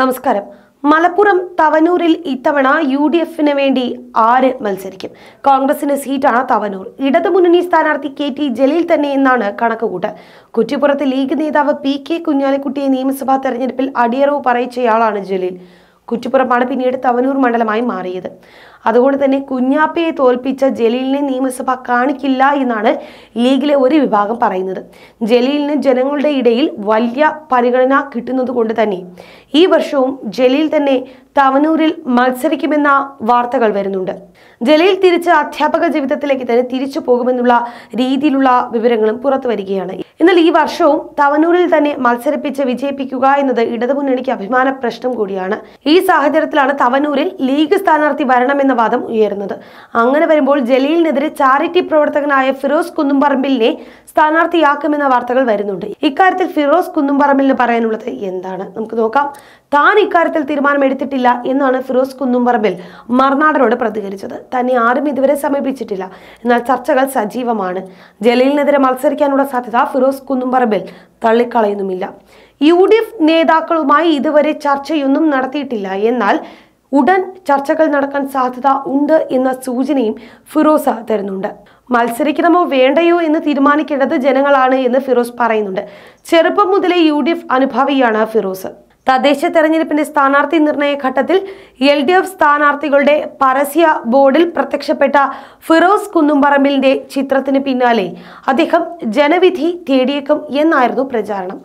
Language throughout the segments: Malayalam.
നമസ്കാരം മലപ്പുറം തവനൂരിൽ ഇത്തവണ യു ഡി എഫിന് വേണ്ടി ആര് മത്സരിക്കും കോൺഗ്രസിന് സീറ്റാണ് തവനൂർ ഇടതുമുന്നണി സ്ഥാനാർത്ഥി കെ ടി ജലീൽ തന്നെ എന്നാണ് കണക്കുകൂട്ട് കുറ്റിപ്പുറത്ത് ലീഗ് നേതാവ് പി കെ കുഞ്ഞാലിക്കുട്ടിയെ നിയമസഭാ തെരഞ്ഞെടുപ്പിൽ അടിയറവ് പറയിച്ചയാളാണ് ജലീൽ കുറ്റിപ്പുറമാണ് പിന്നീട് തവനൂർ മണ്ഡലമായി മാറിയത് അതുകൊണ്ട് തന്നെ കുഞ്ഞാപ്പയെ തോൽപ്പിച്ച ജലീലിനെ നിയമസഭ കാണിക്കില്ല എന്നാണ് ലീഗിലെ ഒരു വിഭാഗം പറയുന്നത് ജലീലിന് ജനങ്ങളുടെ ഇടയിൽ വലിയ പരിഗണന കിട്ടുന്നത് കൊണ്ട് തന്നെ ഈ വർഷവും ജലീൽ തന്നെ തവനൂരിൽ മത്സരിക്കുമെന്ന വാർത്തകൾ വരുന്നുണ്ട് ജലീൽ തിരിച്ച് അധ്യാപക ജീവിതത്തിലേക്ക് തന്നെ തിരിച്ചു പോകുമെന്നുള്ള രീതിയിലുള്ള വിവരങ്ങളും പുറത്തു വരികയാണ് എന്നാൽ ഈ വർഷവും തവനൂരിൽ തന്നെ മത്സരിപ്പിച്ച് വിജയിപ്പിക്കുക എന്നത് ഇടതുമുന്നണിക്ക് അഭിമാന പ്രശ്നം കൂടിയാണ് ഈ സാഹചര്യത്തിലാണ് തവനൂരിൽ ലീഗ് സ്ഥാനാർത്ഥി വരണമെന്ന വാദം ഉയരുന്നത് അങ്ങനെ വരുമ്പോൾ ജലീലിനെതിരെ ചാരിറ്റി പ്രവർത്തകനായ ഫിറോസ് കുന്നുംപറമ്പിലിനെ സ്ഥാനാർത്ഥിയാക്കുമെന്ന വാർത്തകൾ വരുന്നുണ്ട് ഇക്കാര്യത്തിൽ ഫിറോസ് കുന്നുംപറമ്പിലിന് പറയാനുള്ളത് എന്താണ് നമുക്ക് നോക്കാം താൻ ഇക്കാര്യത്തിൽ തീരുമാനമെടുത്തിട്ടില്ല സമീപിച്ചിട്ടില്ല എന്നാണ് ഫിറോസ് കുന്നുംപറമ്പിൽ മറുനാടനോട് പ്രതികരിച്ചത് തന്നെ ആരും ഇതുവരെ സമീപിച്ചിട്ടില്ല എന്നാൽ ചർച്ചകൾ സജീവമാണ് ജലീലിനെതിരെ മത്സരിക്കാനുള്ള സാധ്യത ഫിറോസ് കുന്നുംപറമ്പിൽ തള്ളിക്കളയുന്നുമില്ല യു ഡി എഫ് നേതാക്കളുമായി ഇതുവരെ ചർച്ചയൊന്നും നടത്തിയിട്ടില്ല എന്നാൽ ഉടൻ ചർച്ചകൾ നടക്കാൻ സാധ്യത ഉണ്ട് എന്ന സൂചനയും ഫിറോസ തരുന്നുണ്ട് മത്സരിക്കണമോ വേണ്ടയോ എന്ന് തീരുമാനിക്കേണ്ടത് ജനങ്ങളാണ് എന്ന് ഫിറോസ് പറയുന്നുണ്ട് ചെറുപ്പം മുതലേ യു ഡി എഫ് അനുഭാവിയാണ് ഫിറോസ് തദ്ദേശ തെരഞ്ഞെടുപ്പിന്റെ സ്ഥാനാർത്ഥി നിർണയ ഘട്ടത്തിൽ എൽ ഡി എഫ് സ്ഥാനാർത്ഥികളുടെ പരസ്യ ബോർഡിൽ പ്രത്യക്ഷപ്പെട്ട ഫിറോസ് കുന്നുംപറമ്പിലിന്റെ ചിത്രത്തിന് പിന്നാലെ അദ്ദേഹം ജനവിധി തേടിയേക്കും എന്നായിരുന്നു പ്രചാരണം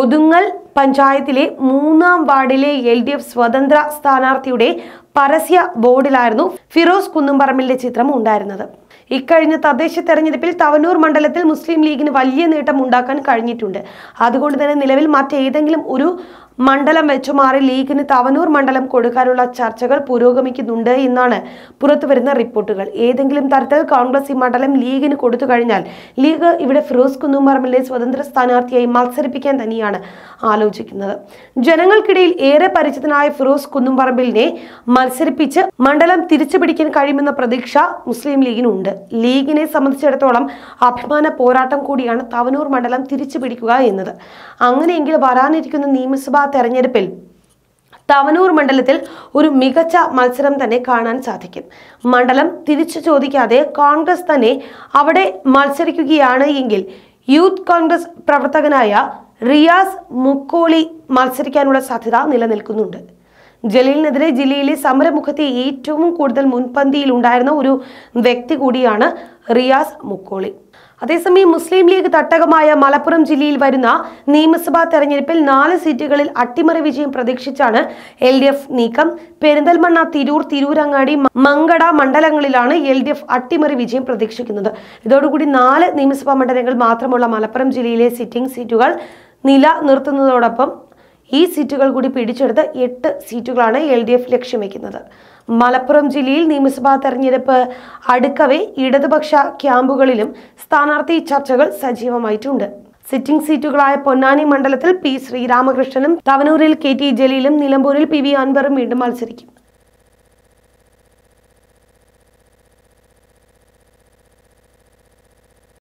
ഒതുങ്ങൽ പഞ്ചായത്തിലെ മൂന്നാം വാർഡിലെ എൽ ഡി എഫ് സ്വതന്ത്ര സ്ഥാനാർത്ഥിയുടെ പരസ്യ ബോർഡിലായിരുന്നു ഫിറോസ് കുന്നുംപറമ്പിലിന്റെ ചിത്രം ഉണ്ടായിരുന്നത് ഇക്കഴിഞ്ഞ തദ്ദേശ തെരഞ്ഞെടുപ്പിൽ തവനൂർ മണ്ഡലത്തിൽ മുസ്ലിം ലീഗിന് വലിയ നേട്ടം ഉണ്ടാക്കാൻ കഴിഞ്ഞിട്ടുണ്ട് അതുകൊണ്ട് തന്നെ നിലവിൽ മറ്റേതെങ്കിലും ഒരു മണ്ഡലം വെച്ചു മാറി ലീഗിന് തവനൂർ മണ്ഡലം കൊടുക്കാനുള്ള ചർച്ചകൾ പുരോഗമിക്കുന്നുണ്ട് എന്നാണ് പുറത്തുവരുന്ന റിപ്പോർട്ടുകൾ ഏതെങ്കിലും തരത്തിൽ കോൺഗ്രസ് ഈ മണ്ഡലം ലീഗിന് കൊടുത്തു കഴിഞ്ഞാൽ ലീഗ് ഇവിടെ ഫിറോസ് കുന്നുംപറമ്പിലെ സ്വതന്ത്ര സ്ഥാനാർത്ഥിയായി മത്സരിപ്പിക്കാൻ തന്നെയാണ് ആലോചിക്കുന്നത് ജനങ്ങൾക്കിടയിൽ ഏറെ പരിചിതനായ ഫിറോസ് കുന്നുംപറമ്പിലിനെ മത്സരിപ്പിച്ച് മണ്ഡലം തിരിച്ചുപിടിക്കാൻ കഴിയുമെന്ന പ്രതീക്ഷ മുസ്ലിം ലീഗിനുണ്ട് ഉണ്ട് ലീഗിനെ സംബന്ധിച്ചിടത്തോളം അഭിമാന പോരാട്ടം കൂടിയാണ് തവനൂർ മണ്ഡലം തിരിച്ചു പിടിക്കുക എന്നത് അങ്ങനെയെങ്കിൽ വരാനിരിക്കുന്ന നിയമസഭാ തെരഞ്ഞെടുപ്പിൽ തവനൂർ മണ്ഡലത്തിൽ ഒരു മികച്ച മത്സരം തന്നെ കാണാൻ സാധിക്കും മണ്ഡലം തിരിച്ചു ചോദിക്കാതെ കോൺഗ്രസ് തന്നെ അവിടെ മത്സരിക്കുകയാണ് എങ്കിൽ യൂത്ത് കോൺഗ്രസ് പ്രവർത്തകനായ റിയാസ് മുക്കോളി മത്സരിക്കാനുള്ള സാധ്യത നിലനിൽക്കുന്നുണ്ട് ജലീലിനെതിരെ ജില്ലയിലെ സമരമുഖത്തെ ഏറ്റവും കൂടുതൽ മുൻപന്തിയിൽ ഉണ്ടായിരുന്ന ഒരു വ്യക്തി കൂടിയാണ് റിയാസ് മുക്കോളി അതേസമയം മുസ്ലിം ലീഗ് തട്ടകമായ മലപ്പുറം ജില്ലയിൽ വരുന്ന നിയമസഭാ തെരഞ്ഞെടുപ്പിൽ നാല് സീറ്റുകളിൽ അട്ടിമറി വിജയം പ്രതീക്ഷിച്ചാണ് എൽ നീക്കം പെരിന്തൽമണ്ണ തിരൂർ തിരൂരങ്ങാടി മങ്കട മണ്ഡലങ്ങളിലാണ് എൽ അട്ടിമറി വിജയം പ്രതീക്ഷിക്കുന്നത് ഇതോടുകൂടി നാല് നിയമസഭാ മണ്ഡലങ്ങൾ മാത്രമുള്ള മലപ്പുറം ജില്ലയിലെ സിറ്റിംഗ് സീറ്റുകൾ നില നിർത്തുന്നതോടൊപ്പം ഈ സീറ്റുകൾ കൂടി പിടിച്ചെടുത്ത് എട്ട് സീറ്റുകളാണ് എൽ ഡി എഫ് ലക്ഷ്യം വയ്ക്കുന്നത് മലപ്പുറം ജില്ലയിൽ നിയമസഭാ തെരഞ്ഞെടുപ്പ് അടുക്കവെ ഇടതുപക്ഷ ക്യാമ്പുകളിലും സ്ഥാനാർത്ഥി ചർച്ചകൾ സജീവമായിട്ടുണ്ട് സിറ്റിംഗ് സീറ്റുകളായ പൊന്നാനി മണ്ഡലത്തിൽ പി ശ്രീരാമകൃഷ്ണനും തവനൂരിൽ കെ ടി ജലീലും നിലമ്പൂരിൽ പി വി അൻവറും വീണ്ടും മത്സരിക്കും